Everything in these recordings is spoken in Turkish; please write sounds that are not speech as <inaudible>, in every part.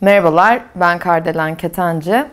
Merhabalar, ben Kardelen Ketenci.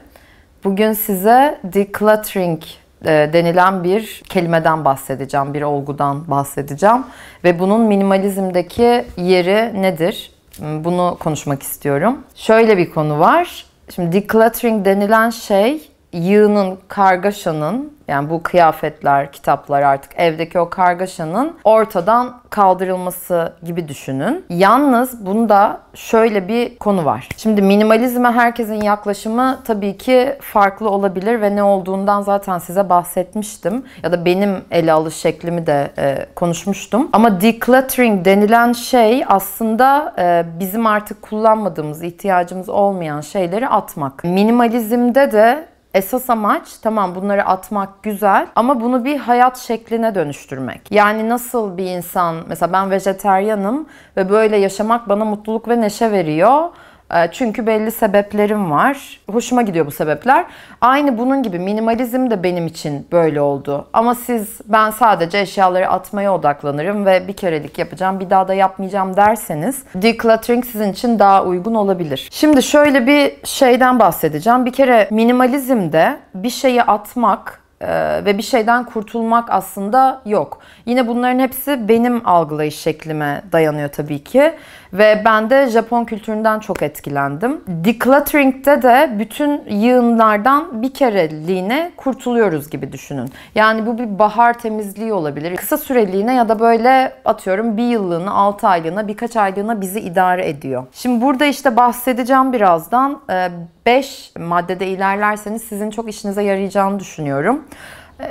Bugün size decluttering e, denilen bir kelimeden bahsedeceğim, bir olgudan bahsedeceğim. Ve bunun minimalizmdeki yeri nedir? Hmm, bunu konuşmak istiyorum. Şöyle bir konu var. Şimdi decluttering denilen şey yığının, kargaşanın, yani bu kıyafetler, kitaplar artık evdeki o kargaşanın ortadan kaldırılması gibi düşünün. Yalnız bunda şöyle bir konu var. Şimdi minimalizme herkesin yaklaşımı tabii ki farklı olabilir ve ne olduğundan zaten size bahsetmiştim. Ya da benim ele alış şeklimi de e, konuşmuştum. Ama decluttering denilen şey aslında e, bizim artık kullanmadığımız, ihtiyacımız olmayan şeyleri atmak. Minimalizmde de Esas amaç tamam bunları atmak güzel ama bunu bir hayat şekline dönüştürmek. Yani nasıl bir insan mesela ben vejeteryanım ve böyle yaşamak bana mutluluk ve neşe veriyor ee, çünkü belli sebeplerim var. Hoşuma gidiyor bu sebepler. Aynı bunun gibi minimalizm de benim için böyle oldu. Ama siz ben sadece eşyaları atmaya odaklanırım ve bir kerelik yapacağım bir daha da yapmayacağım derseniz decluttering sizin için daha uygun olabilir. Şimdi şöyle bir şeyden bahsedeceğim. Bir kere minimalizmde bir şeyi atmak e, ve bir şeyden kurtulmak aslında yok. Yine bunların hepsi benim algılayış şeklime dayanıyor tabii ki. Ve ben de Japon kültüründen çok etkilendim. Decluttering'de de bütün yığınlardan bir kereliğine kurtuluyoruz gibi düşünün. Yani bu bir bahar temizliği olabilir. Kısa süreliğine ya da böyle atıyorum bir yıllığına, altı aylığına, birkaç aylığına bizi idare ediyor. Şimdi burada işte bahsedeceğim birazdan. E, beş maddede ilerlerseniz sizin çok işinize yarayacağını düşünüyorum.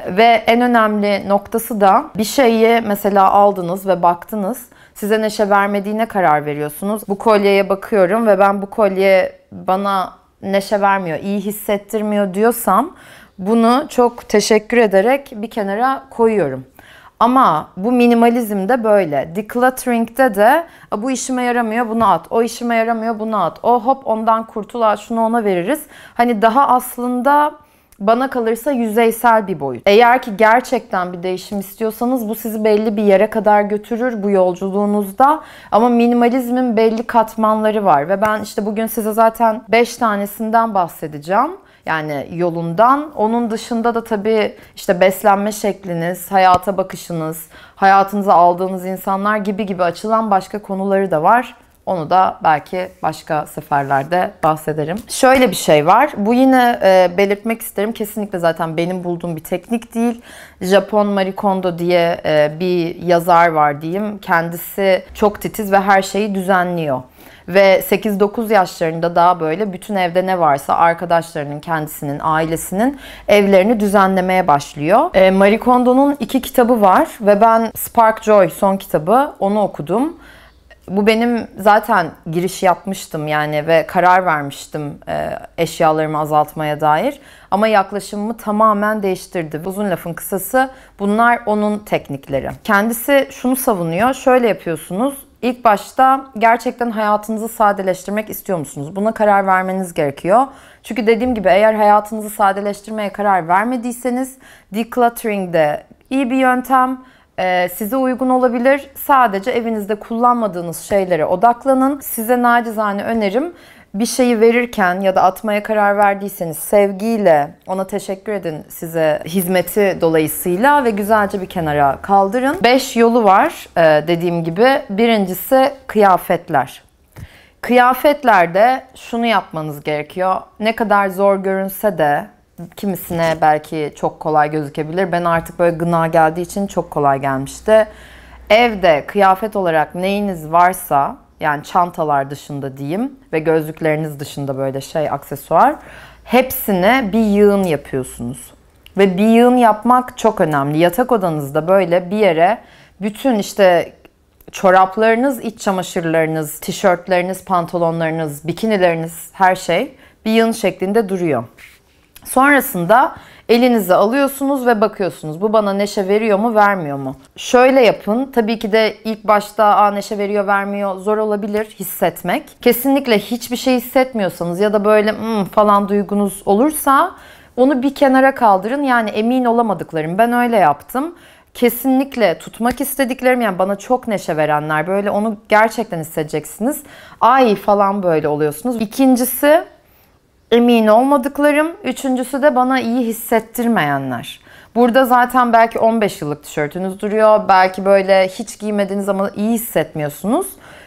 Ve en önemli noktası da bir şeyi mesela aldınız ve baktınız. Size neşe vermediğine karar veriyorsunuz. Bu kolyeye bakıyorum ve ben bu kolye bana neşe vermiyor, iyi hissettirmiyor diyorsam bunu çok teşekkür ederek bir kenara koyuyorum. Ama bu de böyle. Decluttering'de de bu işime yaramıyor bunu at. O işime yaramıyor bunu at. O hop ondan kurtul şunu ona veririz. Hani daha aslında bana kalırsa yüzeysel bir boyut. Eğer ki gerçekten bir değişim istiyorsanız bu sizi belli bir yere kadar götürür bu yolculuğunuzda. Ama minimalizmin belli katmanları var ve ben işte bugün size zaten 5 tanesinden bahsedeceğim. Yani yolundan. Onun dışında da tabii işte beslenme şekliniz, hayata bakışınız, hayatınıza aldığınız insanlar gibi gibi açılan başka konuları da var. Onu da belki başka seferlerde bahsederim. Şöyle bir şey var. Bu yine e, belirtmek isterim. Kesinlikle zaten benim bulduğum bir teknik değil. Japon Marie Kondo diye e, bir yazar var diyeyim. Kendisi çok titiz ve her şeyi düzenliyor. Ve 8-9 yaşlarında daha böyle bütün evde ne varsa arkadaşlarının, kendisinin, ailesinin evlerini düzenlemeye başlıyor. E, Marie Kondo'nun iki kitabı var ve ben Spark Joy son kitabı onu okudum. Bu benim zaten giriş yapmıştım yani ve karar vermiştim e, eşyalarımı azaltmaya dair. Ama yaklaşımımı tamamen değiştirdi. Uzun lafın kısası bunlar onun teknikleri. Kendisi şunu savunuyor. Şöyle yapıyorsunuz. İlk başta gerçekten hayatınızı sadeleştirmek istiyor musunuz? Buna karar vermeniz gerekiyor. Çünkü dediğim gibi eğer hayatınızı sadeleştirmeye karar vermediyseniz decluttering de iyi bir yöntem e, size uygun olabilir. Sadece evinizde kullanmadığınız şeylere odaklanın. Size nacizane önerim bir şeyi verirken ya da atmaya karar verdiyseniz sevgiyle ona teşekkür edin size hizmeti dolayısıyla ve güzelce bir kenara kaldırın. Beş yolu var e, dediğim gibi. Birincisi kıyafetler. Kıyafetlerde şunu yapmanız gerekiyor. Ne kadar zor görünse de kimisine belki çok kolay gözükebilir. Ben artık böyle gına geldiği için çok kolay gelmişti. Evde kıyafet olarak neyiniz varsa yani çantalar dışında diyeyim ve gözlükleriniz dışında böyle şey aksesuar hepsine bir yığın yapıyorsunuz. Ve bir yığın yapmak çok önemli. Yatak odanızda böyle bir yere bütün işte çoraplarınız, iç çamaşırlarınız, tişörtleriniz, pantolonlarınız, bikinileriniz her şey bir yığın şeklinde duruyor. Sonrasında elinize alıyorsunuz ve bakıyorsunuz. Bu bana neşe veriyor mu, vermiyor mu? Şöyle yapın. Tabii ki de ilk başta Aa, neşe veriyor, vermiyor zor olabilir hissetmek. Kesinlikle hiçbir şey hissetmiyorsanız ya da böyle hmm, falan duygunuz olursa onu bir kenara kaldırın. Yani emin olamadıklarım. Ben öyle yaptım kesinlikle tutmak istediklerim yani bana çok neşe verenler böyle onu gerçekten hissedeceksiniz. Ay falan böyle oluyorsunuz. İkincisi emin olmadıklarım. Üçüncüsü de bana iyi hissettirmeyenler. Burada zaten belki 15 yıllık tişörtünüz duruyor. Belki böyle hiç giymediğiniz zaman iyi hissetmiyorsunuz.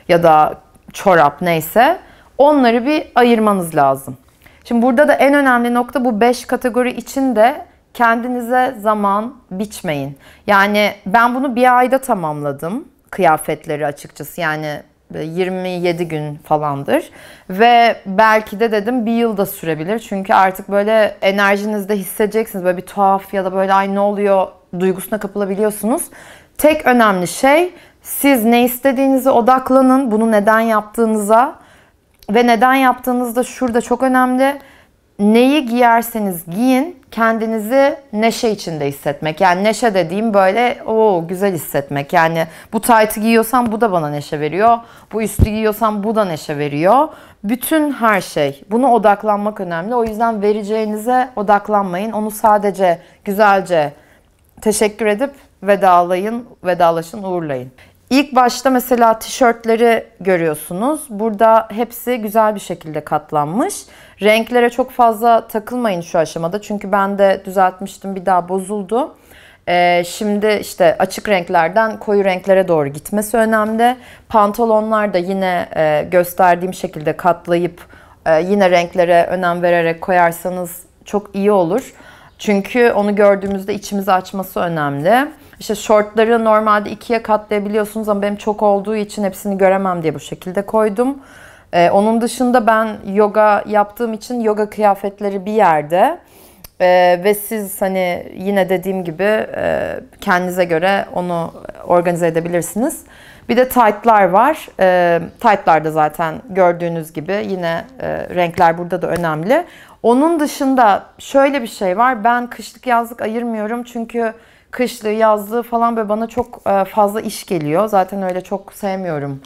Ya da çorap neyse. Onları bir ayırmanız lazım. Şimdi burada da en önemli nokta bu 5 kategori içinde kendinize zaman biçmeyin. Yani ben bunu bir ayda tamamladım kıyafetleri açıkçası. Yani 27 gün falandır. Ve belki de dedim bir yıl da sürebilir. Çünkü artık böyle enerjinizde hissedeceksiniz. Böyle bir tuhaf ya da böyle ay ne oluyor duygusuna kapılabiliyorsunuz. Tek önemli şey siz ne istediğinize odaklanın. Bunu neden yaptığınıza ve neden yaptığınızda şurada çok önemli neyi giyerseniz giyin kendinizi neşe içinde hissetmek. Yani neşe dediğim böyle o güzel hissetmek. Yani bu taytı giyiyorsam bu da bana neşe veriyor. Bu üstü giyiyorsam bu da neşe veriyor. Bütün her şey. Buna odaklanmak önemli. O yüzden vereceğinize odaklanmayın. Onu sadece güzelce teşekkür edip vedalayın, vedalaşın, uğurlayın. İlk başta mesela tişörtleri görüyorsunuz. Burada hepsi güzel bir şekilde katlanmış. Renklere çok fazla takılmayın şu aşamada. Çünkü ben de düzeltmiştim bir daha bozuldu. Ee, şimdi işte açık renklerden koyu renklere doğru gitmesi önemli. Pantolonlar da yine e, gösterdiğim şekilde katlayıp e, yine renklere önem vererek koyarsanız çok iyi olur. Çünkü onu gördüğümüzde içimizi açması önemli. İşte shortları normalde ikiye katlayabiliyorsunuz ama benim çok olduğu için hepsini göremem diye bu şekilde koydum. Ee, onun dışında ben yoga yaptığım için yoga kıyafetleri bir yerde. Ee, ve siz hani yine dediğim gibi e, kendinize göre onu organize edebilirsiniz. Bir de tight'lar var. E, ee, tight'lar da zaten gördüğünüz gibi yine e, renkler burada da önemli. Onun dışında şöyle bir şey var. Ben kışlık yazlık ayırmıyorum çünkü kışlı yazlı falan böyle bana çok e, fazla iş geliyor. Zaten öyle çok sevmiyorum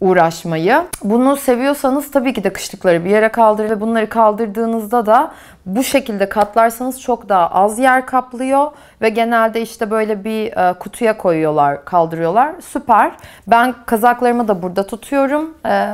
uğraşmayı. Bunu seviyorsanız tabii ki de kışlıkları bir yere kaldırın ve bunları kaldırdığınızda da bu şekilde katlarsanız çok daha az yer kaplıyor ve genelde işte böyle bir e, kutuya koyuyorlar, kaldırıyorlar. Süper. Ben kazaklarımı da burada tutuyorum. E,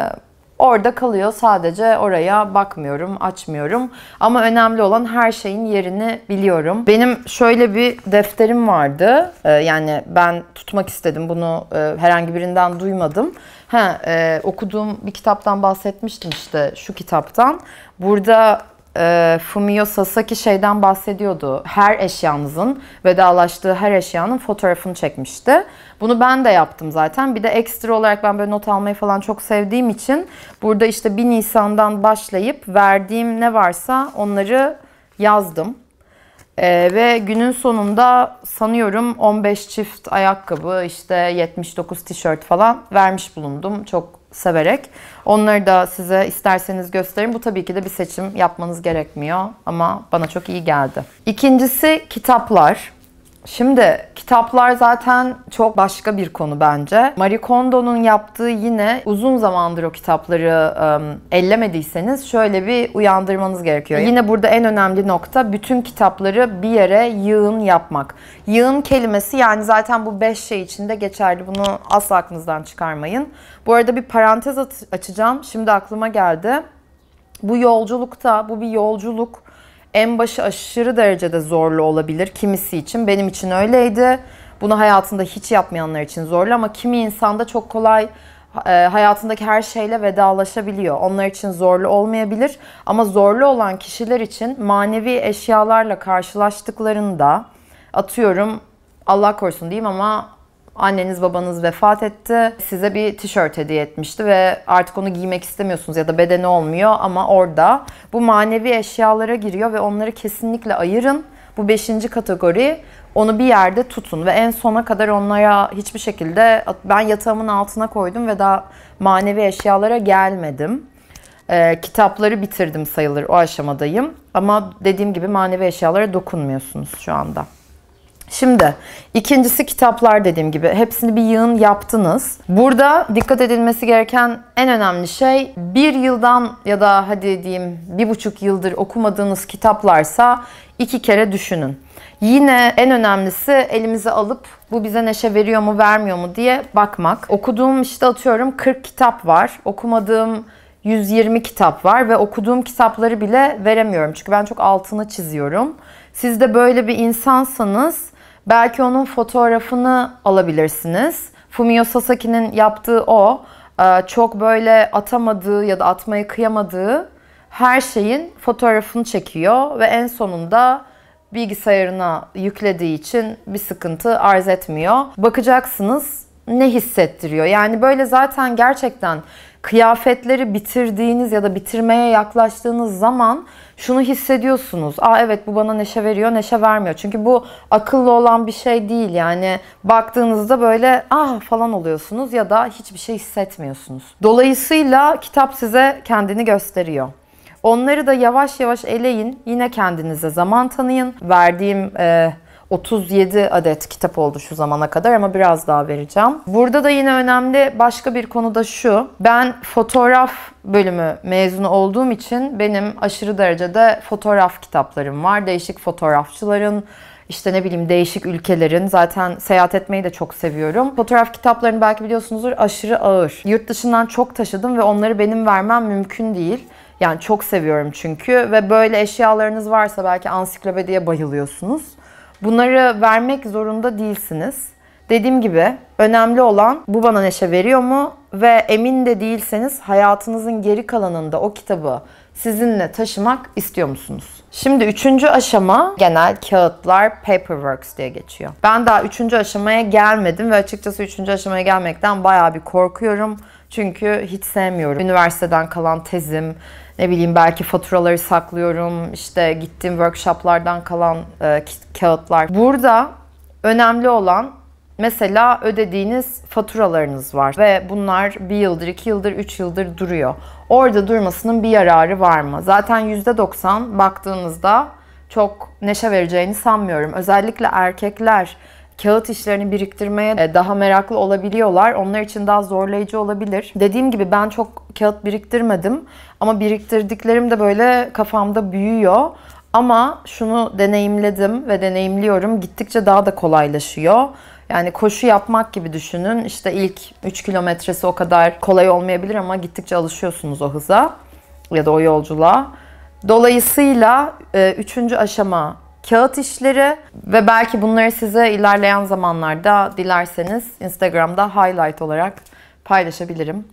Orada kalıyor sadece oraya bakmıyorum, açmıyorum. Ama önemli olan her şeyin yerini biliyorum. Benim şöyle bir defterim vardı. Ee, yani ben tutmak istedim bunu e, herhangi birinden duymadım. Ha, e, okuduğum bir kitaptan bahsetmiştim işte şu kitaptan. Burada e, Fumio Sasaki şeyden bahsediyordu. Her eşyanızın, vedalaştığı her eşyanın fotoğrafını çekmişti. Bunu ben de yaptım zaten. Bir de ekstra olarak ben böyle not almayı falan çok sevdiğim için burada işte 1 Nisan'dan başlayıp verdiğim ne varsa onları yazdım. Ee, ve günün sonunda sanıyorum 15 çift ayakkabı, işte 79 tişört falan vermiş bulundum. Çok severek. Onları da size isterseniz göstereyim. Bu tabii ki de bir seçim yapmanız gerekmiyor ama bana çok iyi geldi. İkincisi kitaplar. Şimdi kitaplar zaten çok başka bir konu bence. Marie Kondo'nun yaptığı yine uzun zamandır o kitapları um, ellemediyseniz şöyle bir uyandırmanız gerekiyor. Yine burada en önemli nokta bütün kitapları bir yere yığın yapmak. Yığın kelimesi yani zaten bu beş şey içinde geçerli. Bunu asla aklınızdan çıkarmayın. Bu arada bir parantez açacağım. Şimdi aklıma geldi. Bu yolculukta, bu bir yolculuk en başı aşırı derecede zorlu olabilir kimisi için. Benim için öyleydi. Bunu hayatında hiç yapmayanlar için zorlu ama kimi insanda çok kolay e, hayatındaki her şeyle vedalaşabiliyor. Onlar için zorlu olmayabilir ama zorlu olan kişiler için manevi eşyalarla karşılaştıklarında atıyorum Allah korusun diyeyim ama anneniz babanız vefat etti. Size bir tişört hediye etmişti ve artık onu giymek istemiyorsunuz ya da bedeni olmuyor ama orada bu manevi eşyalara giriyor ve onları kesinlikle ayırın. Bu beşinci kategori onu bir yerde tutun ve en sona kadar onlara hiçbir şekilde ben yatağımın altına koydum ve daha manevi eşyalara gelmedim. E, kitapları bitirdim sayılır o aşamadayım. Ama dediğim gibi manevi eşyalara dokunmuyorsunuz şu anda. Şimdi ikincisi kitaplar dediğim gibi. Hepsini bir yığın yaptınız. Burada dikkat edilmesi gereken en önemli şey bir yıldan ya da hadi diyeyim bir buçuk yıldır okumadığınız kitaplarsa iki kere düşünün. Yine en önemlisi elimize alıp bu bize neşe veriyor mu vermiyor mu diye bakmak. Okuduğum işte atıyorum 40 kitap var. Okumadığım 120 kitap var ve okuduğum kitapları bile veremiyorum. Çünkü ben çok altını çiziyorum. Siz de böyle bir insansanız Belki onun fotoğrafını alabilirsiniz. Fumio Sasaki'nin yaptığı o e, çok böyle atamadığı ya da atmayı kıyamadığı her şeyin fotoğrafını çekiyor ve en sonunda bilgisayarına yüklediği için bir sıkıntı arz etmiyor. Bakacaksınız ne hissettiriyor. Yani böyle zaten gerçekten kıyafetleri bitirdiğiniz ya da bitirmeye yaklaştığınız zaman şunu hissediyorsunuz. Aa evet bu bana neşe veriyor, neşe vermiyor. Çünkü bu akıllı olan bir şey değil. Yani baktığınızda böyle ah falan oluyorsunuz ya da hiçbir şey hissetmiyorsunuz. Dolayısıyla kitap size kendini gösteriyor. Onları da yavaş yavaş eleyin. Yine kendinize zaman tanıyın. Verdiğim e, 37 adet kitap oldu şu zamana kadar ama biraz daha vereceğim. Burada da yine önemli başka bir konu da şu. Ben fotoğraf bölümü mezunu olduğum için benim aşırı derecede fotoğraf kitaplarım var. Değişik fotoğrafçıların, işte ne bileyim değişik ülkelerin zaten seyahat etmeyi de çok seviyorum. Fotoğraf kitaplarını belki biliyorsunuzdur aşırı ağır. Yurt dışından çok taşıdım ve onları benim vermem mümkün değil. Yani çok seviyorum çünkü ve böyle eşyalarınız varsa belki ansiklopediye bayılıyorsunuz. Bunları vermek zorunda değilsiniz. Dediğim gibi önemli olan bu bana neşe veriyor mu ve emin de değilseniz hayatınızın geri kalanında o kitabı sizinle taşımak istiyor musunuz? Şimdi üçüncü aşama genel kağıtlar paperworks diye geçiyor. Ben daha üçüncü aşamaya gelmedim ve açıkçası üçüncü aşamaya gelmekten bayağı bir korkuyorum. Çünkü hiç sevmiyorum. Üniversiteden kalan tezim, ne bileyim belki faturaları saklıyorum, işte gittiğim workshoplardan kalan e, kağıtlar. Burada önemli olan mesela ödediğiniz faturalarınız var ve bunlar bir yıldır, iki yıldır, üç yıldır duruyor. Orada durmasının bir yararı var mı? Zaten %90 baktığınızda çok neşe vereceğini sanmıyorum. Özellikle erkekler kağıt işlerini biriktirmeye e, daha meraklı olabiliyorlar. Onlar için daha zorlayıcı olabilir. Dediğim gibi ben çok kağıt biriktirmedim ama biriktirdiklerim de böyle kafamda büyüyor. Ama şunu deneyimledim ve deneyimliyorum. Gittikçe daha da kolaylaşıyor. Yani koşu yapmak gibi düşünün. İşte ilk 3 kilometresi o kadar kolay olmayabilir ama gittikçe alışıyorsunuz o hıza ya da o yolculuğa. Dolayısıyla e, üçüncü aşama kağıt işleri ve belki bunları size ilerleyen zamanlarda dilerseniz Instagram'da highlight olarak paylaşabilirim.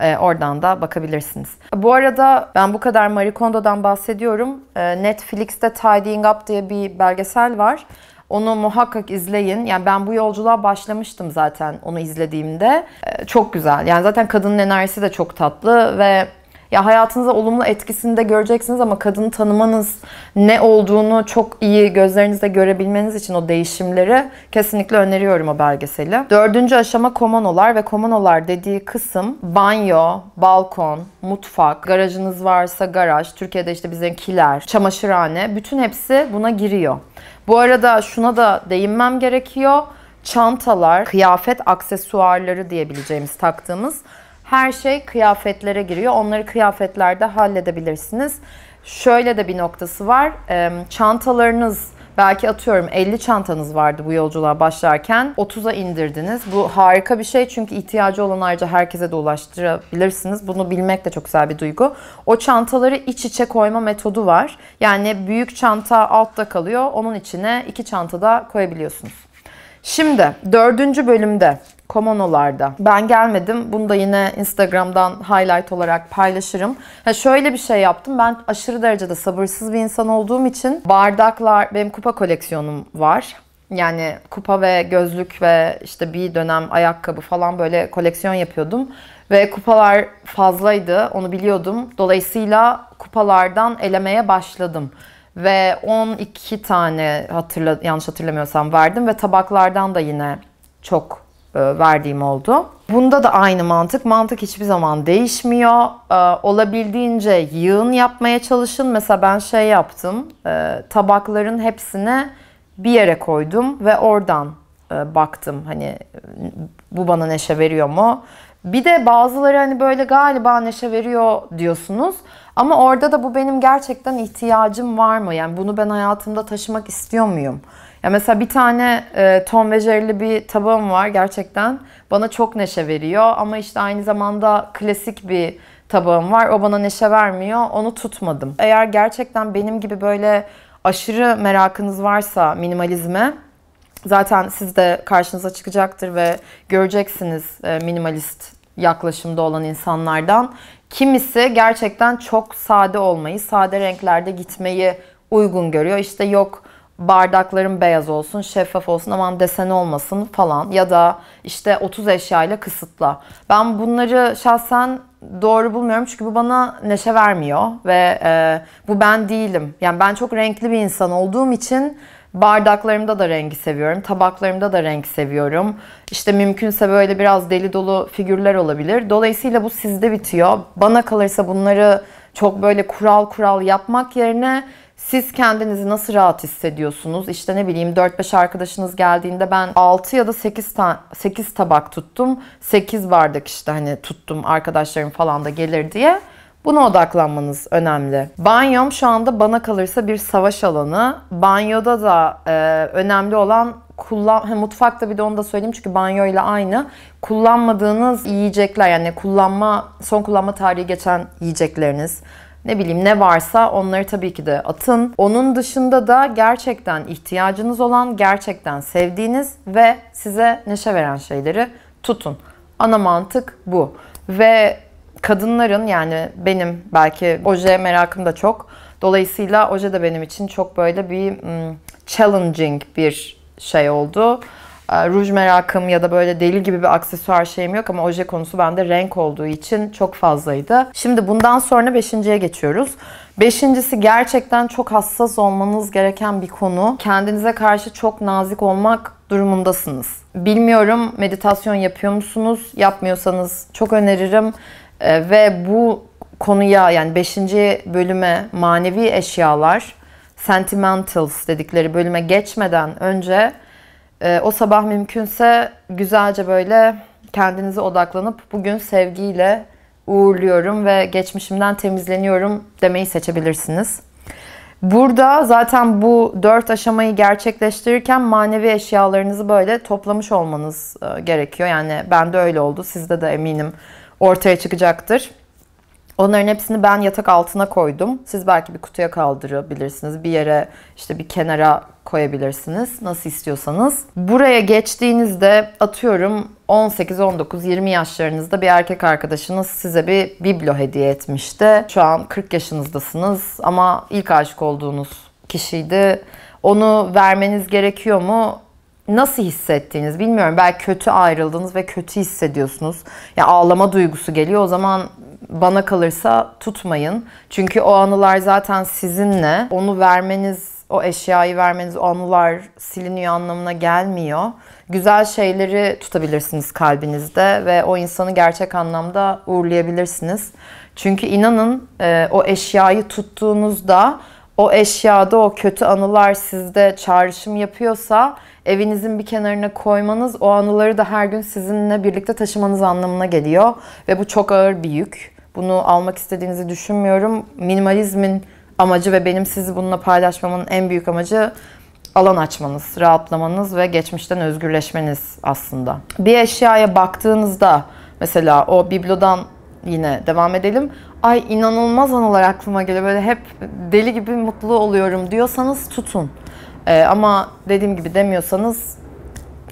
Ee, oradan da bakabilirsiniz. Bu arada ben bu kadar Marie Kondo'dan bahsediyorum. Ee, Netflix'te Tidying Up diye bir belgesel var. Onu muhakkak izleyin. Yani ben bu yolculuğa başlamıştım zaten onu izlediğimde. Ee, çok güzel. Yani zaten kadının enerjisi de çok tatlı ve ya hayatınıza olumlu etkisini de göreceksiniz ama kadını tanımanız, ne olduğunu çok iyi gözlerinizde görebilmeniz için o değişimleri kesinlikle öneriyorum o belgeseli. Dördüncü aşama komonolar ve komonolar dediği kısım banyo, balkon, mutfak, garajınız varsa garaj, Türkiye'de işte bizim kiler, çamaşırhane bütün hepsi buna giriyor. Bu arada şuna da değinmem gerekiyor. Çantalar, kıyafet aksesuarları diyebileceğimiz taktığımız her şey kıyafetlere giriyor. Onları kıyafetlerde halledebilirsiniz. Şöyle de bir noktası var. Çantalarınız belki atıyorum 50 çantanız vardı bu yolculuğa başlarken 30'a indirdiniz. Bu harika bir şey çünkü ihtiyacı olan ayrıca herkese de ulaştırabilirsiniz. Bunu bilmek de çok güzel bir duygu. O çantaları iç içe koyma metodu var. Yani büyük çanta altta kalıyor. Onun içine iki çanta da koyabiliyorsunuz. Şimdi dördüncü bölümde komonolarda. Ben gelmedim. Bunu da yine Instagram'dan highlight olarak paylaşırım. Ha şöyle bir şey yaptım. Ben aşırı derecede sabırsız bir insan olduğum için bardaklar, benim kupa koleksiyonum var. Yani kupa ve gözlük ve işte bir dönem ayakkabı falan böyle koleksiyon yapıyordum. Ve kupalar fazlaydı. Onu biliyordum. Dolayısıyla kupalardan elemeye başladım ve 12 tane hatırla yanlış hatırlamıyorsam verdim ve tabaklardan da yine çok e, verdiğim oldu. Bunda da aynı mantık. Mantık hiçbir zaman değişmiyor. E, olabildiğince yığın yapmaya çalışın. Mesela ben şey yaptım. E, tabakların hepsini bir yere koydum ve oradan baktım. Hani bu bana neşe veriyor mu? Bir de bazıları hani böyle galiba neşe veriyor diyorsunuz. Ama orada da bu benim gerçekten ihtiyacım var mı? Yani bunu ben hayatımda taşımak istiyor muyum? Ya mesela bir tane e, Tom ve Jerry'li bir tabağım var gerçekten. Bana çok neşe veriyor ama işte aynı zamanda klasik bir tabağım var. O bana neşe vermiyor. Onu tutmadım. Eğer gerçekten benim gibi böyle aşırı merakınız varsa minimalizme zaten siz de karşınıza çıkacaktır ve göreceksiniz e, minimalist yaklaşımda olan insanlardan. Kimisi gerçekten çok sade olmayı, sade renklerde gitmeyi uygun görüyor. İşte yok Bardakların beyaz olsun, şeffaf olsun, aman desen olmasın falan ya da işte 30 eşyayla kısıtla. Ben bunları şahsen doğru bulmuyorum çünkü bu bana neşe vermiyor ve e, bu ben değilim. Yani ben çok renkli bir insan olduğum için bardaklarımda da rengi seviyorum, tabaklarımda da renk seviyorum. İşte mümkünse böyle biraz deli dolu figürler olabilir. Dolayısıyla bu sizde bitiyor. Bana kalırsa bunları çok böyle kural kural yapmak yerine siz kendinizi nasıl rahat hissediyorsunuz? İşte ne bileyim 4-5 arkadaşınız geldiğinde ben 6 ya da 8, ta 8 tabak tuttum. 8 bardak işte hani tuttum arkadaşlarım falan da gelir diye. Buna odaklanmanız önemli. Banyom şu anda bana kalırsa bir savaş alanı. Banyoda da e, önemli olan kullan he, mutfakta bir de onu da söyleyeyim çünkü banyo ile aynı. Kullanmadığınız yiyecekler yani kullanma son kullanma tarihi geçen yiyecekleriniz ne bileyim ne varsa onları tabii ki de atın. Onun dışında da gerçekten ihtiyacınız olan, gerçekten sevdiğiniz ve size neşe veren şeyleri tutun. Ana mantık bu. Ve kadınların yani benim belki oje merakım da çok. Dolayısıyla oje de benim için çok böyle bir hmm, challenging bir şey oldu. E, ruj merakım ya da böyle deli gibi bir aksesuar şeyim yok ama oje konusu bende renk olduğu için çok fazlaydı. Şimdi bundan sonra beşinciye geçiyoruz. Beşincisi gerçekten çok hassas olmanız gereken bir konu. Kendinize karşı çok nazik olmak durumundasınız. Bilmiyorum meditasyon yapıyor musunuz? Yapmıyorsanız çok öneririm. E, ve bu konuya yani beşinci bölüme manevi eşyalar, sentimentals dedikleri bölüme geçmeden önce ee, o sabah mümkünse güzelce böyle kendinize odaklanıp bugün sevgiyle uğurluyorum ve geçmişimden temizleniyorum demeyi seçebilirsiniz. Burada zaten bu dört aşamayı gerçekleştirirken manevi eşyalarınızı böyle toplamış olmanız e, gerekiyor. Yani bende öyle oldu. Sizde de eminim ortaya çıkacaktır. Onların hepsini ben yatak altına koydum. Siz belki bir kutuya kaldırabilirsiniz. Bir yere işte bir kenara koyabilirsiniz. Nasıl istiyorsanız. Buraya geçtiğinizde atıyorum 18, 19, 20 yaşlarınızda bir erkek arkadaşınız size bir biblo hediye etmişti. Şu an 40 yaşınızdasınız ama ilk aşık olduğunuz kişiydi. Onu vermeniz gerekiyor mu? nasıl hissettiğiniz bilmiyorum. Belki kötü ayrıldınız ve kötü hissediyorsunuz. Ya ağlama duygusu geliyor. O zaman bana kalırsa tutmayın. Çünkü o anılar zaten sizinle. Onu vermeniz, o eşyayı vermeniz, o anılar siliniyor anlamına gelmiyor. Güzel şeyleri tutabilirsiniz kalbinizde ve o insanı gerçek anlamda uğurlayabilirsiniz. Çünkü inanın e, o eşyayı tuttuğunuzda o eşyada o kötü anılar sizde çağrışım yapıyorsa evinizin bir kenarına koymanız o anıları da her gün sizinle birlikte taşımanız anlamına geliyor ve bu çok ağır bir yük. Bunu almak istediğinizi düşünmüyorum. Minimalizmin amacı ve benim sizi bununla paylaşmamın en büyük amacı alan açmanız, rahatlamanız ve geçmişten özgürleşmeniz aslında. Bir eşyaya baktığınızda mesela o biblodan yine devam edelim. Ay inanılmaz anılar aklıma geliyor. Böyle hep deli gibi mutlu oluyorum diyorsanız tutun. Ee, ama dediğim gibi demiyorsanız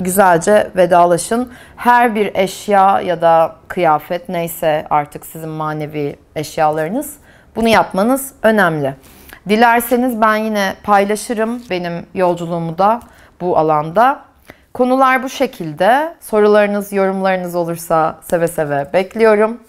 güzelce vedalaşın. Her bir eşya ya da kıyafet neyse artık sizin manevi eşyalarınız bunu yapmanız önemli. Dilerseniz ben yine paylaşırım benim yolculuğumu da bu alanda. Konular bu şekilde. Sorularınız, yorumlarınız olursa seve seve bekliyorum.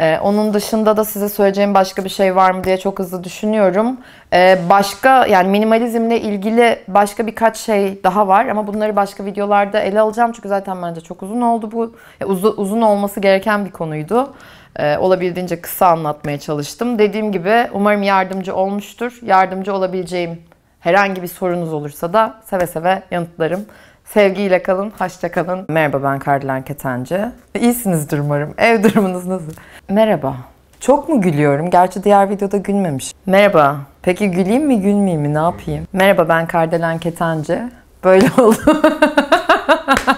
Ee, onun dışında da size söyleyeceğim başka bir şey var mı diye çok hızlı düşünüyorum. Ee, başka yani minimalizmle ilgili başka birkaç şey daha var ama bunları başka videolarda ele alacağım. Çünkü zaten bence çok uzun oldu bu. Uz uzun olması gereken bir konuydu. Ee, olabildiğince kısa anlatmaya çalıştım. Dediğim gibi umarım yardımcı olmuştur. Yardımcı olabileceğim herhangi bir sorunuz olursa da seve seve yanıtlarım. Sevgiyle kalın, hoşça kalın. Merhaba ben Kardelen Ketenci. İyisinizdir umarım. Ev durumunuz nasıl? Merhaba. Çok mu gülüyorum? Gerçi diğer videoda gülmemiş. Merhaba. Peki güleyim mi gülmeyeyim mi ne yapayım? Merhaba ben Kardelen Ketenci. Böyle oldu. <laughs>